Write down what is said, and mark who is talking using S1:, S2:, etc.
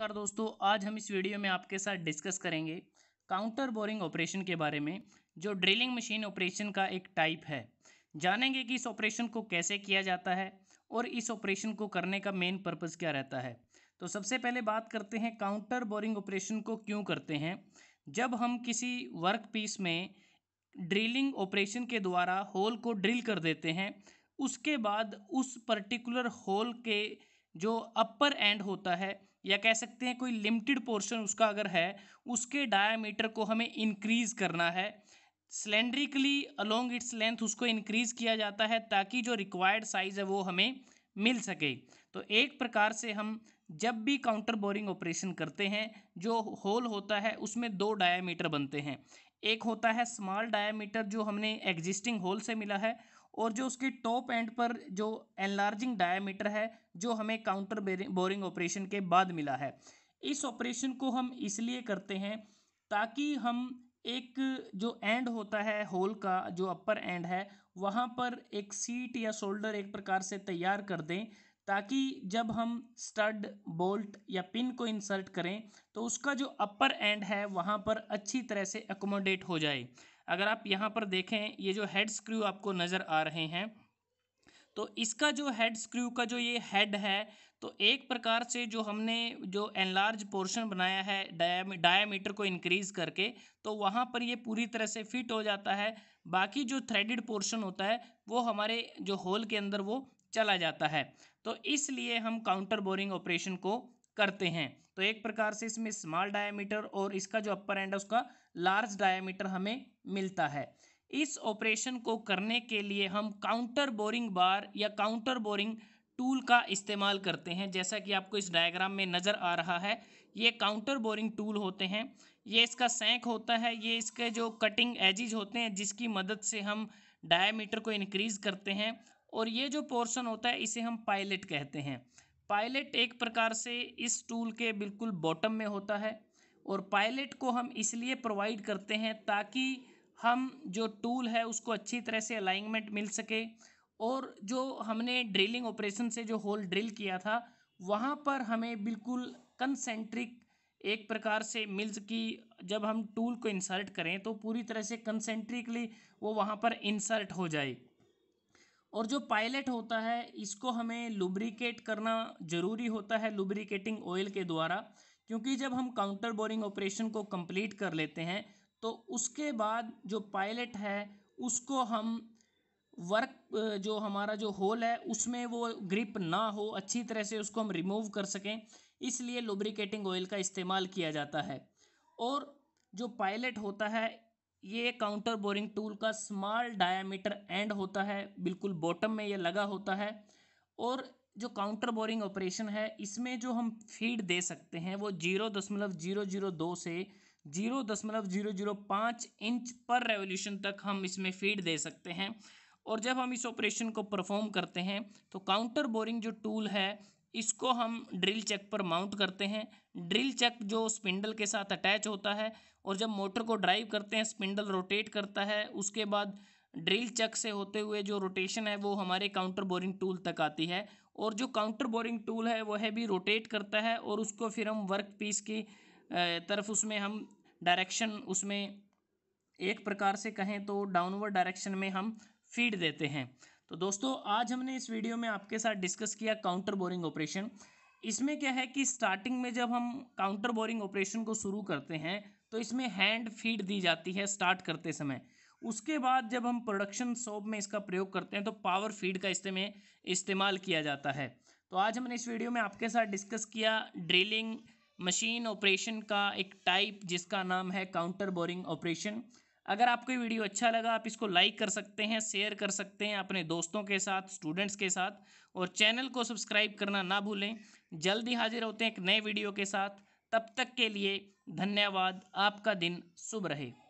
S1: नमस्कार दोस्तों आज हम इस वीडियो में आपके साथ डिस्कस करेंगे काउंटर बोरिंग ऑपरेशन के बारे में जो ड्रिलिंग मशीन ऑपरेशन का एक टाइप है जानेंगे कि इस ऑपरेशन को कैसे किया जाता है और इस ऑपरेशन को करने का मेन पर्पज़ क्या रहता है तो सबसे पहले बात करते हैं काउंटर बोरिंग ऑपरेशन को क्यों करते हैं जब हम किसी वर्क पीस में ड्रिलिंग ऑपरेशन के द्वारा होल को ड्रिल कर देते हैं उसके बाद उस पर्टिकुलर होल के जो अपर एंड होता है या कह सकते हैं कोई लिमिटेड पोर्शन उसका अगर है उसके डायामीटर को हमें इंक्रीज़ करना है सिलेंड्रिकली अलोंग इट्स लेंथ उसको इंक्रीज़ किया जाता है ताकि जो रिक्वायर्ड साइज़ है वो हमें मिल सके तो एक प्रकार से हम जब भी काउंटर बोरिंग ऑपरेशन करते हैं जो होल होता है उसमें दो डायामीटर बनते हैं एक होता है स्मॉल डायामीटर जो हमने एग्जिस्टिंग होल से मिला है और जो उसके टॉप एंड पर जो एनलार्जिंग डायमीटर है जो हमें काउंटर बोरिंग ऑपरेशन के बाद मिला है इस ऑपरेशन को हम इसलिए करते हैं ताकि हम एक जो एंड होता है होल का जो अपर एंड है वहाँ पर एक सीट या शोल्डर एक प्रकार से तैयार कर दें ताकि जब हम स्टड बोल्ट या पिन को इंसर्ट करें तो उसका जो अपर एंड है वहाँ पर अच्छी तरह से एकोमोडेट हो जाए अगर आप यहाँ पर देखें ये जो हेड स्क्रू आपको नज़र आ रहे हैं तो इसका जो हेड स्क्रू का जो ये हेड है तो एक प्रकार से जो हमने जो एनलार्ज पोर्शन बनाया है डायामी डायामीटर को इंक्रीज़ करके तो वहाँ पर ये पूरी तरह से फिट हो जाता है बाकी जो थ्रेडेड पोर्शन होता है वो हमारे जो होल के अंदर वो चला जाता है तो इसलिए हम काउंटर बोरिंग ऑपरेशन को करते हैं तो एक प्रकार से इसमें स्मॉल डायमीटर और इसका जो अपर एंड है उसका लार्ज डायमीटर हमें मिलता है इस ऑपरेशन को करने के लिए हम काउंटर बोरिंग बार या काउंटर बोरिंग टूल का इस्तेमाल करते हैं जैसा कि आपको इस डायग्राम में नज़र आ रहा है ये काउंटर बोरिंग टूल होते हैं ये इसका सैंक होता है ये इसके जो कटिंग एजिज होते हैं जिसकी मदद से हम डायमीटर को इनक्रीज़ करते हैं और ये जो पोर्शन होता है इसे हम पायलट कहते हैं पायलट एक प्रकार से इस टूल के बिल्कुल बॉटम में होता है और पायलट को हम इसलिए प्रोवाइड करते हैं ताकि हम जो टूल है उसको अच्छी तरह से अलाइनमेंट मिल सके और जो हमने ड्रिलिंग ऑपरेशन से जो होल ड्रिल किया था वहाँ पर हमें बिल्कुल कंसेंट्रिक एक प्रकार से मिल्स की जब हम टूल को इंसर्ट करें तो पूरी तरह से कंसेंट्रिकली वो वहाँ पर इंसर्ट हो जाए और जो पायलट होता है इसको हमें लुब्रिकेट करना ज़रूरी होता है लुब्रिकेटिंग ऑयल के द्वारा क्योंकि जब हम काउंटर बोरिंग ऑपरेशन को कंप्लीट कर लेते हैं तो उसके बाद जो पायलट है उसको हम वर्क जो हमारा जो होल है उसमें वो ग्रिप ना हो अच्छी तरह से उसको हम रिमूव कर सकें इसलिए लुब्रिकेटिंग ऑयल का इस्तेमाल किया जाता है और जो पायलट होता है ये काउंटर बोरिंग टूल का स्मॉल डायामीटर एंड होता है बिल्कुल बॉटम में ये लगा होता है और जो काउंटर बोरिंग ऑपरेशन है इसमें जो हम फीड दे सकते हैं वो जीरो दशमलव जीरो जीरो दो से जीरो दशमलव जीरो जीरो पाँच इंच पर रेवोल्यूशन तक हम इसमें फीड दे सकते हैं और जब हम इस ऑपरेशन को परफॉर्म करते हैं तो काउंटर बोरिंग जो टूल है इसको हम ड्रिल चक पर माउंट करते हैं ड्रिल चक जो स्पिंडल के साथ अटैच होता है और जब मोटर को ड्राइव करते हैं स्पिंडल रोटेट करता है उसके बाद ड्रिल चक से होते हुए जो रोटेशन है वो हमारे काउंटर बोरिंग टूल तक आती है और जो काउंटर बोरिंग टूल है वह भी रोटेट करता है और उसको फिर हम वर्क पीस की तरफ उसमें हम डायरेक्शन उसमें एक प्रकार से कहें तो डाउनवर्ड डायरेक्शन में हम फीड देते हैं तो दोस्तों आज हमने इस वीडियो में आपके साथ डिस्कस किया काउंटर बोरिंग ऑपरेशन इसमें क्या है कि स्टार्टिंग में जब हम काउंटर बोरिंग ऑपरेशन को शुरू करते हैं तो इसमें हैंड फीड दी जाती है स्टार्ट करते समय उसके बाद जब हम प्रोडक्शन शॉप में इसका प्रयोग करते हैं तो पावर फीड का इसमें इस्तेमाल किया जाता है तो आज हमने इस वीडियो में आपके साथ डिस्कस किया ड्रिलिंग मशीन ऑपरेशन का एक टाइप जिसका नाम है काउंटर बोरिंग ऑपरेशन अगर आपको ये वीडियो अच्छा लगा आप इसको लाइक कर सकते हैं शेयर कर सकते हैं अपने दोस्तों के साथ स्टूडेंट्स के साथ और चैनल को सब्सक्राइब करना ना भूलें जल्दी हाजिर होते हैं एक नए वीडियो के साथ तब तक के लिए धन्यवाद आपका दिन शुभ रहे